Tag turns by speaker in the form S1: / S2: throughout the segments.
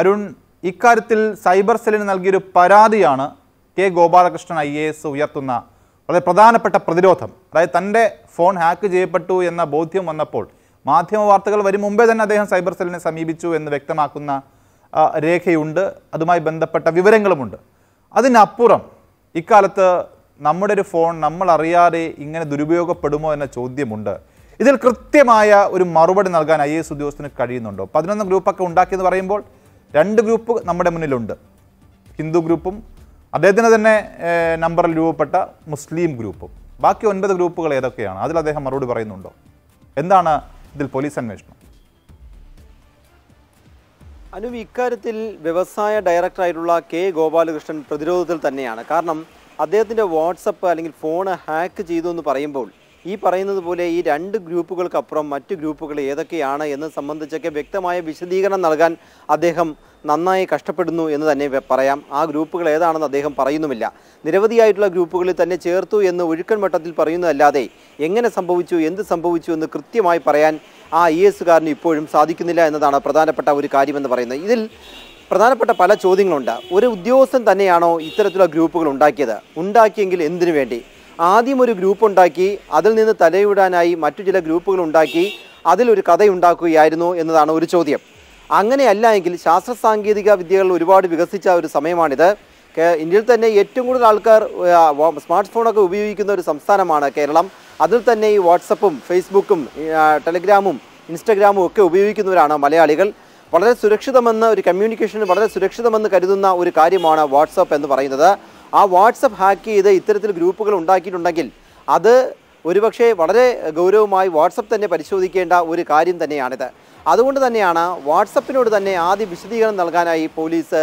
S1: അരുൺ ഇക്കാര്യത്തിൽ സൈബർ സെല്ലിന് നൽകിയൊരു പരാതിയാണ് K Gopalakrishnan I A S ഉയർത്തുന്ന വളരെ പ്രധാനപ്പെട്ട പ്രതിരോധം അതായത് തൻ്റെ ഫോൺ ഹാക്ക് ചെയ്യപ്പെട്ടു എന്ന ബോധ്യം വന്നപ്പോൾ മാധ്യമ വാർത്തകൾ വരും മുമ്പേ തന്നെ അദ്ദേഹം സൈബർ സെല്ലിനെ സമീപിച്ചു എന്ന് വ്യക്തമാക്കുന്ന രേഖയുണ്ട് അതുമായി ബന്ധപ്പെട്ട വിവരങ്ങളുമുണ്ട് അതിനപ്പുറം ഇക്കാലത്ത് നമ്മുടെ ഒരു ഫോൺ നമ്മൾ അറിയാതെ ഇങ്ങനെ ദുരുപയോഗപ്പെടുമോ എന്ന ചോദ്യമുണ്ട് ഇതിൽ കൃത്യമായ ഒരു മറുപടി നൽകാൻ ഐ എസ് ഉദ്യോഗസ്ഥന് കഴിയുന്നുണ്ടോ പതിനൊന്ന് ഗ്രൂപ്പൊക്കെ ഉണ്ടാക്കിയെന്ന് പറയുമ്പോൾ രണ്ട് ഗ്രൂപ്പ് നമ്മുടെ മുന്നിലുണ്ട് ഹിന്ദു ഗ്രൂപ്പും അദ്ദേഹത്തിന് തന്നെ നമ്പറിൽ രൂപപ്പെട്ട മുസ്ലിം ഗ്രൂപ്പും ബാക്കി ഒൻപത് ഗ്രൂപ്പുകൾ ഏതൊക്കെയാണ് അതിൽ അദ്ദേഹം മറുപടി പറയുന്നുണ്ടോ എന്താണ് ഇതിൽ പോലീസ് അന്വേഷണം
S2: അനു ഇക്കാര്യത്തിൽ വ്യവസായ ഡയറക്ടറായിട്ടുള്ള കെ ഗോപാലകൃഷ്ണൻ പ്രതിരോധത്തിൽ തന്നെയാണ് കാരണം അദ്ദേഹത്തിൻ്റെ വാട്സപ്പ് അല്ലെങ്കിൽ ഫോൺ ഹാക്ക് ചെയ്തു എന്ന് പറയുമ്പോൾ ഈ പറയുന്നത് പോലെ ഈ രണ്ട് ഗ്രൂപ്പുകൾക്കപ്പുറം മറ്റ് ഗ്രൂപ്പുകൾ ഏതൊക്കെയാണ് എന്ന് സംബന്ധിച്ചൊക്കെ വ്യക്തമായ വിശദീകരണം നൽകാൻ അദ്ദേഹം നന്നായി കഷ്ടപ്പെടുന്നു എന്ന് തന്നെ പറയാം ആ ഗ്രൂപ്പുകൾ ഏതാണെന്ന് അദ്ദേഹം പറയുന്നുമില്ല നിരവധിയായിട്ടുള്ള ഗ്രൂപ്പുകളിൽ തന്നെ ചേർത്തു എന്ന് ഒഴുക്കൻ മട്ടത്തിൽ പറയുന്നതല്ലാതെ എങ്ങനെ സംഭവിച്ചു എന്ത് സംഭവിച്ചു എന്ന് കൃത്യമായി പറയാൻ ആ ഇ എസുകാരന് ഇപ്പോഴും സാധിക്കുന്നില്ല എന്നതാണ് പ്രധാനപ്പെട്ട ഒരു കാര്യമെന്ന് പറയുന്നത് ഇതിൽ പ്രധാനപ്പെട്ട പല ചോദ്യങ്ങളുണ്ട് ഒരു ഉദ്യോഗസ്ഥൻ തന്നെയാണോ ഇത്തരത്തിലുള്ള ഗ്രൂപ്പുകൾ ഉണ്ടാക്കിയത് ഉണ്ടാക്കിയെങ്കിൽ എന്തിനു വേണ്ടി ആദ്യം ഒരു ഗ്രൂപ്പ് ഉണ്ടാക്കി അതിൽ നിന്ന് തലയിടാനായി മറ്റു ചില ഗ്രൂപ്പുകൾ ഉണ്ടാക്കി അതിലൊരു കഥയുണ്ടാക്കുകയായിരുന്നു എന്നതാണ് ഒരു ചോദ്യം അങ്ങനെയല്ല എങ്കിൽ ശാസ്ത്ര സാങ്കേതിക വിദ്യകൾ ഒരുപാട് വികസിച്ച ഒരു സമയമാണിത് ഇന്ത്യയിൽ തന്നെ ഏറ്റവും കൂടുതൽ ആൾക്കാർ സ്മാർട്ട് ഫോണൊക്കെ ഉപയോഗിക്കുന്ന ഒരു സംസ്ഥാനമാണ് കേരളം അതിൽ തന്നെ ഈ വാട്സപ്പും ഫേസ്ബുക്കും ടെലിഗ്രാമും ഇൻസ്റ്റഗ്രാമും ഒക്കെ ഉപയോഗിക്കുന്നവരാണ് മലയാളികൾ വളരെ സുരക്ഷിതമെന്ന് ഒരു കമ്മ്യൂണിക്കേഷന് വളരെ സുരക്ഷിതമെന്ന് കരുതുന്ന ഒരു കാര്യമാണ് വാട്സപ്പ് എന്ന് പറയുന്നത് ആ വാട്സപ്പ് ഹാക്ക് ചെയ്ത് ഇത്തരത്തിൽ ഗ്രൂപ്പുകൾ ഉണ്ടാക്കിയിട്ടുണ്ടെങ്കിൽ അത് ഒരുപക്ഷെ വളരെ ഗൗരവമായി വാട്സപ്പ് തന്നെ പരിശോധിക്കേണ്ട ഒരു കാര്യം തന്നെയാണിത് അതുകൊണ്ട് തന്നെയാണ് വാട്സപ്പിനോട് തന്നെ ആദ്യ വിശദീകരണം നൽകാനായി പോലീസ്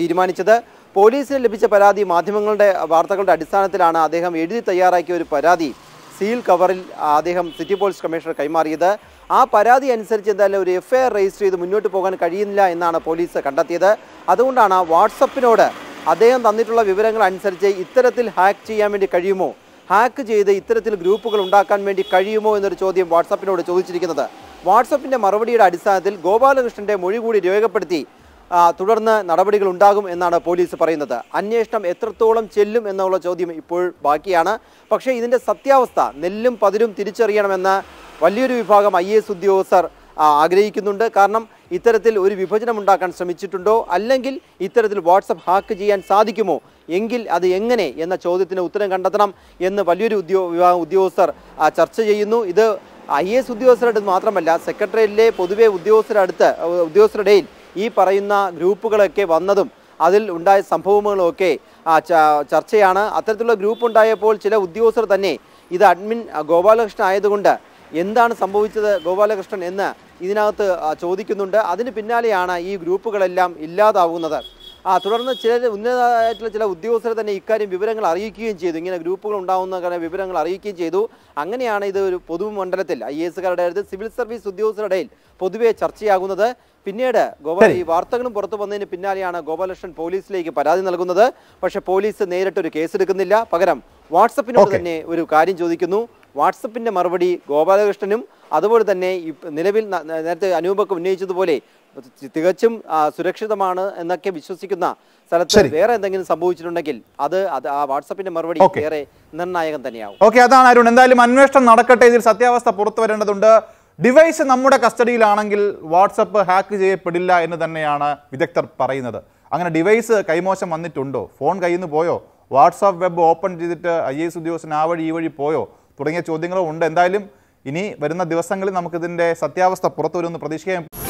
S2: തീരുമാനിച്ചത് പോലീസിന് ലഭിച്ച പരാതി മാധ്യമങ്ങളുടെ വാർത്തകളുടെ അടിസ്ഥാനത്തിലാണ് അദ്ദേഹം എഴുതി തയ്യാറാക്കിയ ഒരു പരാതി സീൽ കവറിൽ അദ്ദേഹം സിറ്റി പോലീസ് കമ്മീഷണർ കൈമാറിയത് ആ പരാതി അനുസരിച്ച് എന്തായാലും ഒരു എഫ്ഐആർ രജിസ്റ്റർ ചെയ്ത് മുന്നോട്ട് പോകാൻ കഴിയുന്നില്ല എന്നാണ് പോലീസ് കണ്ടെത്തിയത് അതുകൊണ്ടാണ് വാട്സപ്പിനോട് അദ്ദേഹം തന്നിട്ടുള്ള വിവരങ്ങൾ അനുസരിച്ച് ഇത്തരത്തിൽ ഹാക്ക് ചെയ്യാൻ വേണ്ടി കഴിയുമോ ഹാക്ക് ചെയ്ത് ഇത്തരത്തിൽ ഗ്രൂപ്പുകൾ ഉണ്ടാക്കാൻ വേണ്ടി കഴിയുമോ എന്നൊരു ചോദ്യം വാട്സാപ്പിനോട് ചോദിച്ചിരിക്കുന്നത് വാട്സപ്പിൻ്റെ മറുപടിയുടെ അടിസ്ഥാനത്തിൽ ഗോപാലകൃഷ്ണൻ്റെ മൊഴി കൂടി രേഖപ്പെടുത്തി തുടർന്ന് നടപടികൾ ഉണ്ടാകും എന്നാണ് പോലീസ് പറയുന്നത് അന്വേഷണം എത്രത്തോളം ചെല്ലും എന്നുള്ള ചോദ്യം ഇപ്പോൾ ബാക്കിയാണ് പക്ഷേ ഇതിൻ്റെ സത്യാവസ്ഥ നെല്ലും പതിരും തിരിച്ചറിയണമെന്ന് വലിയൊരു വിഭാഗം ഐ ഉദ്യോഗസ്ഥർ ആഗ്രഹിക്കുന്നുണ്ട് കാരണം ഇത്തരത്തിൽ ഒരു വിഭജനം ഉണ്ടാക്കാൻ ശ്രമിച്ചിട്ടുണ്ടോ അല്ലെങ്കിൽ ഇത്തരത്തിൽ വാട്സപ്പ് ഹാക്ക് ചെയ്യാൻ സാധിക്കുമോ എങ്കിൽ അത് എങ്ങനെ എന്ന ചോദ്യത്തിന് ഉത്തരം കണ്ടെത്തണം എന്ന് വലിയൊരു ഉദ്യോ ഉദ്യോഗസ്ഥർ ചർച്ച ചെയ്യുന്നു ഇത് ഐ എസ് ഉദ്യോഗസ്ഥരടുത്ത് മാത്രമല്ല സെക്രട്ടേറിയറ്റിലെ പൊതുവെ അടുത്ത് ഉദ്യോഗസ്ഥരുടെയിൽ ഈ പറയുന്ന ഗ്രൂപ്പുകളൊക്കെ വന്നതും അതിൽ ഉണ്ടായ സംഭവങ്ങളൊക്കെ ചർച്ചയാണ് അത്തരത്തിലുള്ള ഗ്രൂപ്പ് ഉണ്ടായപ്പോൾ ചില ഉദ്യോഗസ്ഥർ തന്നെ ഇത് അഡ്മിൻ ഗോപാലകൃഷ്ണൻ ആയതുകൊണ്ട് എന്താണ് സംഭവിച്ചത് ഗോപാലകൃഷ്ണൻ എന്ന് ഇതിനകത്ത് ചോദിക്കുന്നുണ്ട് അതിന് പിന്നാലെയാണ് ഈ ഗ്രൂപ്പുകളെല്ലാം ഇല്ലാതാവുന്നത് ആ തുടർന്ന് ചില ഉന്നതമായിട്ടുള്ള ചില ഉദ്യോഗസ്ഥരെ തന്നെ ഇക്കാര്യം വിവരങ്ങൾ അറിയിക്കുകയും ചെയ്തു ഇങ്ങനെ ഗ്രൂപ്പുകൾ ഉണ്ടാവുന്ന കാര്യം വിവരങ്ങൾ അറിയിക്കുകയും ചെയ്തു അങ്ങനെയാണ് ഇത് ഒരു പൊതുമണ്ഡലത്തിൽ ഐ എസുകാരുടെ അടുത്ത് സിവിൽ സർവീസ് ഉദ്യോഗസ്ഥരുടെ പൊതുവെ ചർച്ചയാകുന്നത് പിന്നീട് ഗോപാല ഈ വാർത്തകളും പുറത്തു വന്നതിന് പിന്നാലെയാണ് ഗോപാലകൃഷ്ണൻ പോലീസിലേക്ക് പരാതി നൽകുന്നത് പക്ഷേ പോലീസ് നേരിട്ടൊരു കേസെടുക്കുന്നില്ല പകരം വാട്സപ്പിനോട് തന്നെ ഒരു കാര്യം ചോദിക്കുന്നു വാട്സപ്പിൻ്റെ മറുപടി ഗോപാലകൃഷ്ണനും അതുപോലെ തന്നെ നിലവിൽ നേരത്തെ അനൂപൊക്കെ ഉന്നയിച്ചതുപോലെ തികച്ചും സുരക്ഷിതമാണ് എന്നൊക്കെ വിശ്വസിക്കുന്ന സ്ഥലത്ത് വേറെ എന്തെങ്കിലും സംഭവിച്ചിട്ടുണ്ടെങ്കിൽ അത് അത് ആ വാട്സപ്പിന്റെ മറുപടി വേറെ നിർണായകം തന്നെയാവും
S1: ഓക്കെ അതാണ് അരുൺ എന്തായാലും അന്വേഷണം നടക്കട്ടെ ഇതിൽ സത്യാവസ്ഥ പുറത്തു വരേണ്ടതുണ്ട് ഡിവൈസ് നമ്മുടെ കസ്റ്റഡിയിലാണെങ്കിൽ വാട്സപ്പ് ഹാക്ക് ചെയ്യപ്പെടില്ല എന്ന് തന്നെയാണ് വിദഗ്ധർ പറയുന്നത് അങ്ങനെ ഡിവൈസ് കൈമോശം വന്നിട്ടുണ്ടോ ഫോൺ കയ്യിൽ നിന്ന് പോയോ വാട്സാപ്പ് വെബ് ഓപ്പൺ ചെയ്തിട്ട് ഐ എസ് ഉദ്യോഗസ്ഥൻ ആ വഴി ഈ വഴി പോയോ തുടങ്ങിയ ചോദ്യങ്ങളും ഉണ്ട് എന്തായാലും ഇനി വരുന്ന ദിവസങ്ങളിൽ നമുക്കിതിൻ്റെ സത്യാവസ്ഥ പുറത്തു വരുമെന്ന് പ്രതീക്ഷിക്കാം